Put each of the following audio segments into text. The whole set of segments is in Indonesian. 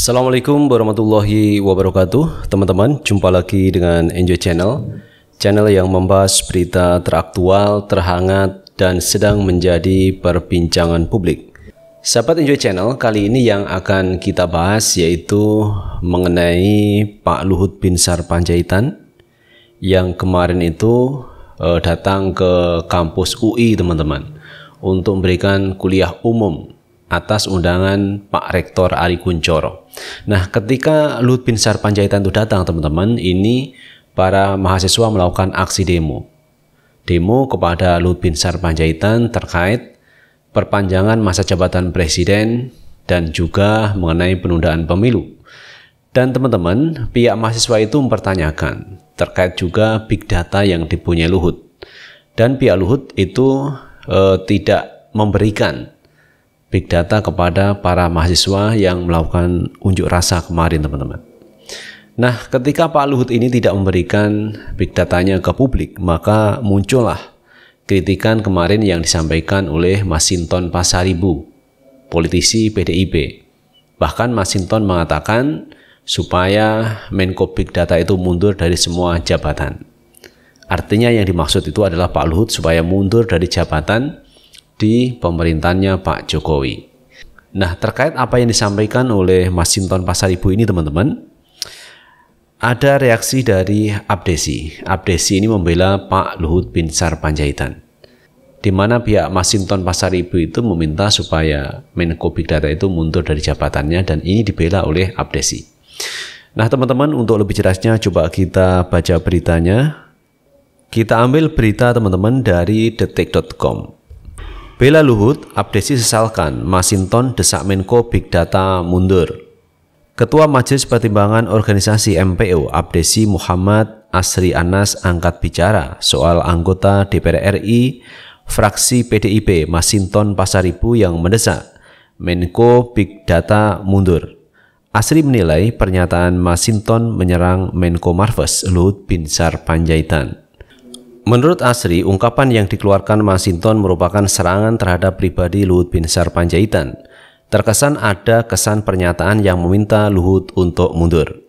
Assalamualaikum warahmatullahi wabarakatuh Teman-teman, jumpa lagi dengan Enjoy Channel Channel yang membahas berita teraktual, terhangat, dan sedang menjadi perbincangan publik Sahabat Enjoy Channel, kali ini yang akan kita bahas yaitu mengenai Pak Luhut Binsar Panjaitan yang kemarin itu eh, datang ke kampus UI teman-teman untuk memberikan kuliah umum atas undangan Pak Rektor Ari Kuncoro. Nah, ketika Luhut bin Sarpanjaitan Panjaitan itu datang, teman-teman, ini para mahasiswa melakukan aksi demo. Demo kepada Luhut bin Sarpanjaitan Panjaitan terkait perpanjangan masa jabatan presiden dan juga mengenai penundaan pemilu. Dan teman-teman, pihak mahasiswa itu mempertanyakan terkait juga big data yang dipunyai Luhut. Dan pihak Luhut itu e, tidak memberikan big data kepada para mahasiswa yang melakukan unjuk rasa kemarin teman-teman. Nah, ketika Pak Luhut ini tidak memberikan big datanya ke publik, maka muncullah kritikan kemarin yang disampaikan oleh Masinton Pasaribu, politisi PDIP. Bahkan Masinton mengatakan supaya Menko Big Data itu mundur dari semua jabatan. Artinya yang dimaksud itu adalah Pak Luhut supaya mundur dari jabatan di pemerintahnya Pak Jokowi. Nah, terkait apa yang disampaikan oleh Mas Sinton Pasaribu ini teman-teman, ada reaksi dari Abdesi. Abdesi ini membela Pak Luhut Binsar Panjaitan di mana pihak Masinton Pasaribu itu meminta supaya Menko Data itu mundur dari jabatannya dan ini dibela oleh Abdesi. Nah teman-teman untuk lebih jelasnya coba kita baca beritanya. Kita ambil berita teman-teman dari detik.com. Bela Luhut, Abdesi sesalkan, Masinton desak Menko Big Data mundur. Ketua Majelis Pertimbangan Organisasi MPO Abdesi Muhammad Asri Anas angkat bicara soal anggota DPR RI fraksi PDIP Masinton Pasaribu yang mendesak Menko Big Data mundur. Asri menilai pernyataan Masinton menyerang Menko Marves Luhut Binsar Panjaitan. Menurut Asri, ungkapan yang dikeluarkan Masinton merupakan serangan terhadap pribadi Luhut Bin Sarpanjaitan. Terkesan ada kesan pernyataan yang meminta Luhut untuk mundur.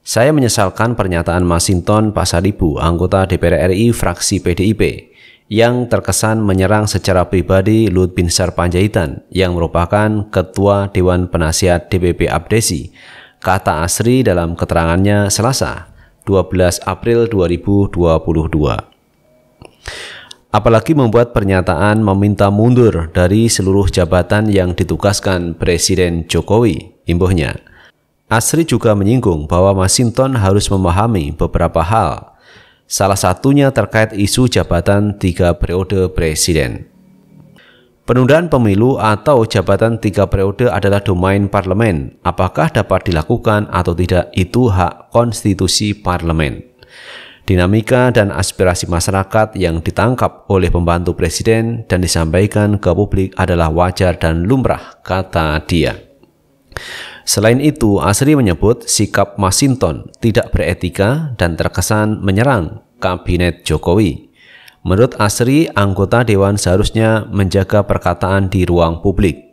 Saya menyesalkan pernyataan Masinton Pasaribu, anggota DPR RI fraksi PDIP, yang terkesan menyerang secara pribadi Luhut Bin Sarpanjaitan, yang merupakan Ketua Dewan Penasihat DPP Abdesi, kata Asri dalam keterangannya Selasa, 12 April 2022. Apalagi membuat pernyataan meminta mundur dari seluruh jabatan yang ditugaskan Presiden Jokowi, imbuhnya. Asri juga menyinggung bahwa Masinton harus memahami beberapa hal, salah satunya terkait isu jabatan tiga periode presiden. Penundaan pemilu atau jabatan tiga periode adalah domain parlemen. Apakah dapat dilakukan atau tidak itu hak konstitusi parlemen dinamika dan aspirasi masyarakat yang ditangkap oleh pembantu presiden dan disampaikan ke publik adalah wajar dan lumrah, kata dia. Selain itu, Asri menyebut sikap Masinton tidak beretika dan terkesan menyerang kabinet Jokowi. Menurut Asri, anggota dewan seharusnya menjaga perkataan di ruang publik.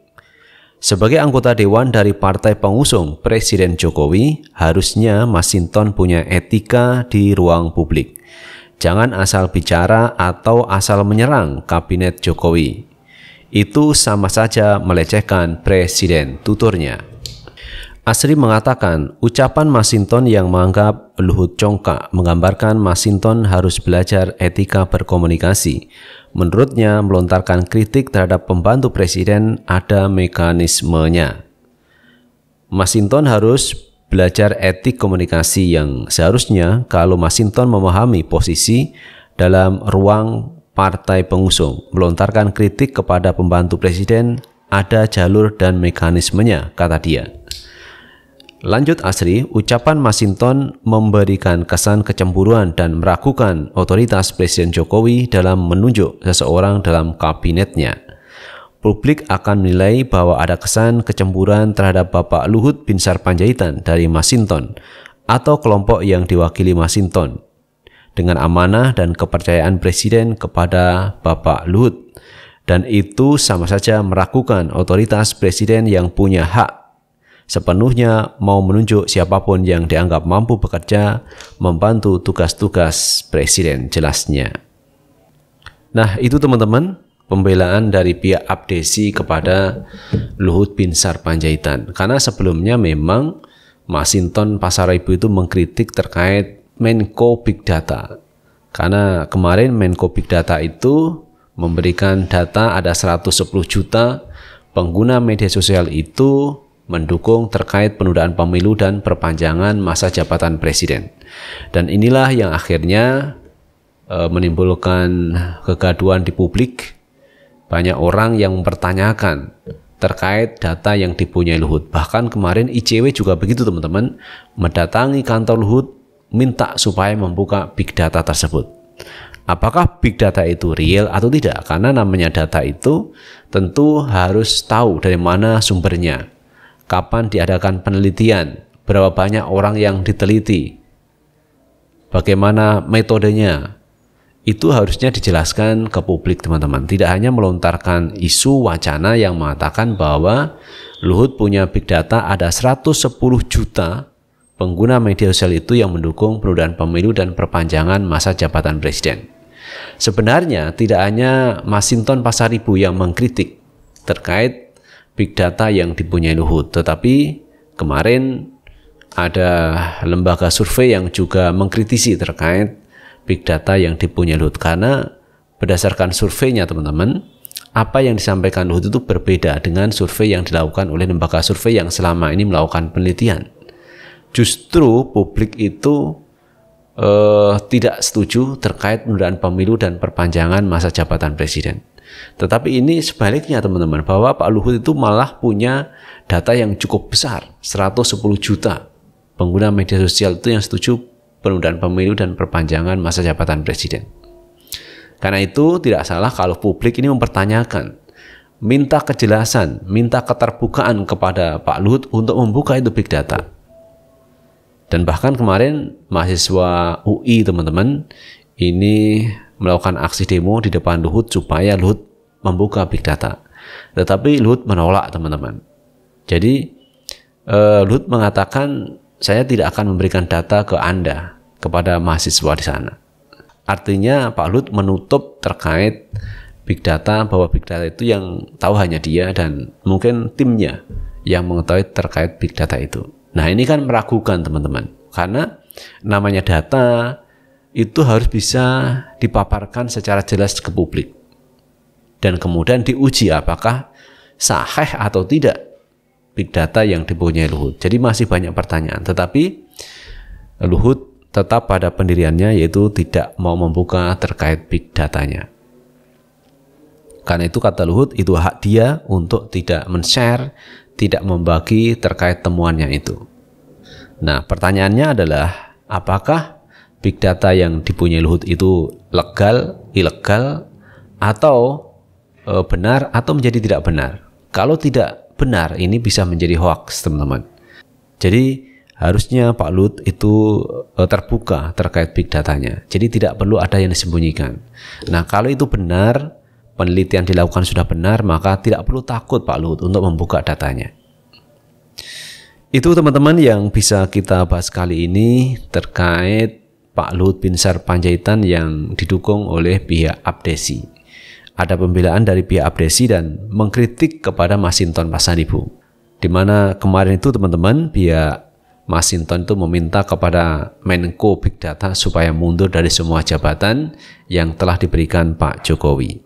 Sebagai anggota dewan dari partai pengusung Presiden Jokowi, harusnya Masinton punya etika di ruang publik. Jangan asal bicara atau asal menyerang kabinet Jokowi. Itu sama saja melecehkan presiden tuturnya. Asri mengatakan, ucapan Masinton yang menganggap Luhut Congka menggambarkan Masinton harus belajar etika berkomunikasi. Menurutnya, melontarkan kritik terhadap pembantu presiden ada mekanismenya. Masinton harus belajar etik komunikasi yang seharusnya kalau Masinton memahami posisi dalam ruang partai pengusung, melontarkan kritik kepada pembantu presiden ada jalur dan mekanismenya, kata dia. Lanjut Asri, ucapan Masinton memberikan kesan kecemburuan dan meragukan otoritas Presiden Jokowi dalam menunjuk seseorang dalam kabinetnya. Publik akan menilai bahwa ada kesan kecemburuan terhadap Bapak Luhut Binsar Panjaitan dari Masinton atau kelompok yang diwakili Masinton dengan amanah dan kepercayaan Presiden kepada Bapak Luhut. Dan itu sama saja meragukan otoritas Presiden yang punya hak sepenuhnya mau menunjuk siapapun yang dianggap mampu bekerja membantu tugas-tugas presiden jelasnya. Nah, itu teman-teman pembelaan dari pihak Abdesi kepada Luhut bin Sarpanjaitan. Karena sebelumnya memang Masinton Pasaribu itu mengkritik terkait Menko Big Data. Karena kemarin Menko Big Data itu memberikan data ada 110 juta pengguna media sosial itu mendukung terkait penundaan pemilu dan perpanjangan masa jabatan presiden. Dan inilah yang akhirnya e, menimbulkan kegaduan di publik. Banyak orang yang mempertanyakan terkait data yang dipunyai Luhut. Bahkan kemarin ICW juga begitu teman-teman, mendatangi kantor Luhut minta supaya membuka big data tersebut. Apakah big data itu real atau tidak? Karena namanya data itu tentu harus tahu dari mana sumbernya kapan diadakan penelitian, berapa banyak orang yang diteliti, bagaimana metodenya. Itu harusnya dijelaskan ke publik, teman-teman. Tidak hanya melontarkan isu wacana yang mengatakan bahwa Luhut punya big data ada 110 juta pengguna media sosial itu yang mendukung penundaan pemilu dan perpanjangan masa jabatan presiden. Sebenarnya tidak hanya Masinton Pasaribu yang mengkritik terkait big data yang dipunyai Luhut. Tetapi kemarin ada lembaga survei yang juga mengkritisi terkait big data yang dipunyai Luhut karena berdasarkan surveinya teman-teman apa yang disampaikan Luhut itu berbeda dengan survei yang dilakukan oleh lembaga survei yang selama ini melakukan penelitian. Justru publik itu eh, tidak setuju terkait penundaan pemilu dan perpanjangan masa jabatan presiden. Tetapi ini sebaliknya teman-teman bahwa Pak Luhut itu malah punya data yang cukup besar 110 juta pengguna media sosial itu yang setuju penundaan pemilu dan perpanjangan masa jabatan presiden. Karena itu tidak salah kalau publik ini mempertanyakan, minta kejelasan, minta keterbukaan kepada Pak Luhut untuk membuka itu big data. Dan bahkan kemarin mahasiswa UI teman-teman ini melakukan aksi demo di depan Luhut supaya Luhut membuka big data. Tetapi Luhut menolak teman-teman. Jadi eh, Luhut mengatakan saya tidak akan memberikan data ke Anda kepada mahasiswa di sana. Artinya Pak Luhut menutup terkait big data bahwa big data itu yang tahu hanya dia dan mungkin timnya yang mengetahui terkait big data itu. Nah, ini kan meragukan teman-teman. Karena namanya data itu harus bisa dipaparkan secara jelas ke publik. Dan kemudian diuji apakah sahih atau tidak big data yang dipunyai Luhut. Jadi masih banyak pertanyaan, tetapi Luhut tetap pada pendiriannya yaitu tidak mau membuka terkait big datanya. Karena itu kata Luhut itu hak dia untuk tidak men-share, tidak membagi terkait temuannya itu. Nah, pertanyaannya adalah apakah big data yang dipunyai Luhut itu legal, ilegal, atau e, benar atau menjadi tidak benar. Kalau tidak benar, ini bisa menjadi hoax, teman-teman. Jadi harusnya Pak Luhut itu e, terbuka terkait big datanya. Jadi tidak perlu ada yang disembunyikan. Nah, kalau itu benar, penelitian dilakukan sudah benar, maka tidak perlu takut Pak Luhut untuk membuka datanya. Itu teman-teman yang bisa kita bahas kali ini terkait Pak Luhut Binsar Panjaitan yang didukung oleh pihak Abdesi. Ada pembelaan dari pihak Abdesi dan mengkritik kepada Masinton Pasaribu. Di mana kemarin itu teman-teman pihak Masinton itu meminta kepada Menko Big Data supaya mundur dari semua jabatan yang telah diberikan Pak Jokowi.